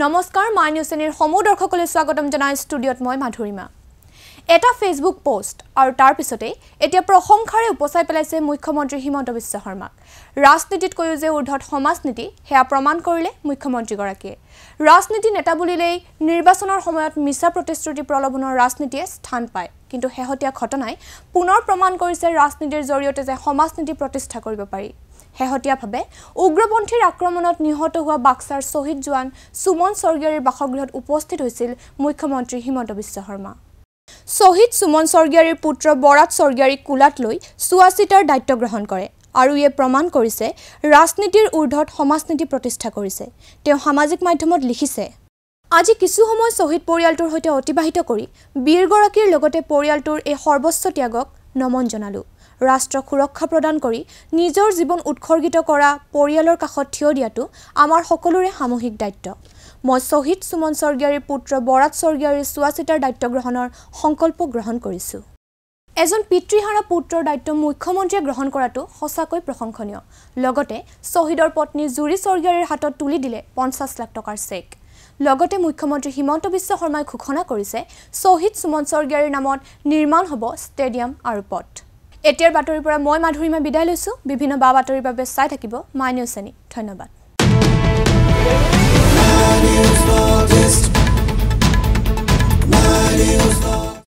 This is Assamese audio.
নমস্কাৰ মাইনিউজ শ্ৰেণীৰ সমূহ দৰ্শকলৈ স্বাগতম জনাই ষ্টুডিঅ'ত মই মাধুৰীমা এটা ফেচবুক পোষ্ট আৰু তাৰ পিছতে এতিয়া প্ৰশংসাৰে উপচাই পেলাইছে মুখ্যমন্ত্ৰী হিমন্ত বিশ্ব শৰ্মাক ৰাজনীতিত কৈও যে ঊৰ্ধত সমাজ নীতি সেয়া প্ৰমাণ কৰিলে মুখ্যমন্ত্ৰীগৰাকীয়ে ৰাজনীতি নেতা বুলিলেই নিৰ্বাচনৰ সময়ত মিছা প্ৰতিশ্ৰুতি প্ৰলোভনৰ ৰাজনীতিয়ে স্থান পায় কিন্তু শেহতীয়া ঘটনাই পুনৰ প্ৰমাণ কৰিছে ৰাজনীতিৰ জৰিয়তে যে সমাজ নীতি প্ৰতিষ্ঠা কৰিব পাৰি শেহতীয়াভাৱে উগ্ৰপন্থীৰ আক্ৰমণত নিহত হোৱা বাক্সাৰ শ্বহীদ জোৱান সুমন স্বৰ্গীয়াৰীৰ বাসগৃহত উপস্থিত হৈছিল মুখ্যমন্ত্ৰী হিমন্ত বিশ্ব শৰ্মা শ্বহীদ সুমন স্বৰ্গীয়াৰীৰ পুত্ৰ বৰাত স্বৰ্গীয়াৰীক কোলাত লৈ চোৱাচিতাৰ দায়িত্ব গ্ৰহণ কৰে আৰু ইয়ে প্ৰমাণ কৰিছে ৰাজনীতিৰ ঊৰ্ধত সমাজনীতি প্ৰতিষ্ঠা কৰিছে তেওঁ সামাজিক মাধ্যমত লিখিছে আজি কিছু সময় শ্বহীদ পৰিয়ালটোৰ সৈতে অতিবাহিত কৰি বীৰগৰাকীৰ লগতে পৰিয়ালটোৰ এই সৰ্বস্ব ত্যাগক নমন জনালোঁ ৰাষ্ট্ৰক সুৰক্ষা প্ৰদান কৰি নিজৰ জীৱন উৎসৰ্গিত কৰা পৰিয়ালৰ কাষত থিয় দিয়াটো আমাৰ সকলোৰে সামূহিক দায়িত্ব মই শ্বহীদ সুমন স্বৰ্গীয়াৰীৰ পুত্ৰ বৰাত স্বৰ্গীয়াৰীৰ চোৱা চিতাৰ দায়িত্ব গ্ৰহণৰ সংকল্প গ্ৰহণ কৰিছোঁ এজন পিতৃহাৰা পুত্ৰৰ দায়িত্ব মুখ্যমন্ত্ৰীয়ে গ্ৰহণ কৰাটো সঁচাকৈ প্ৰশংসনীয় লগতে শ্বহীদৰ পত্নী জুৰি স্বৰ্গীয়াৰীৰ হাতত তুলি দিলে পঞ্চাছ লাখ টকাৰ চেক লগতে মুখ্যমন্ত্ৰী হিমন্ত বিশ্ব শৰ্মাই ঘোষণা কৰিছে শ্বহীদ সুমন স্বৰ্গীয়াৰীৰ নামত নিৰ্মাণ হ'ব ষ্টেডিয়াম আৰু পথ এতিয়াৰ বাতৰিৰ পৰা মই মাধুৰীমা বিদায় লৈছোঁ বিভিন্ন বা বাতৰিৰ বাবে চাই থাকিব মাইনীয় শ্ৰেণী ধন্যবাদ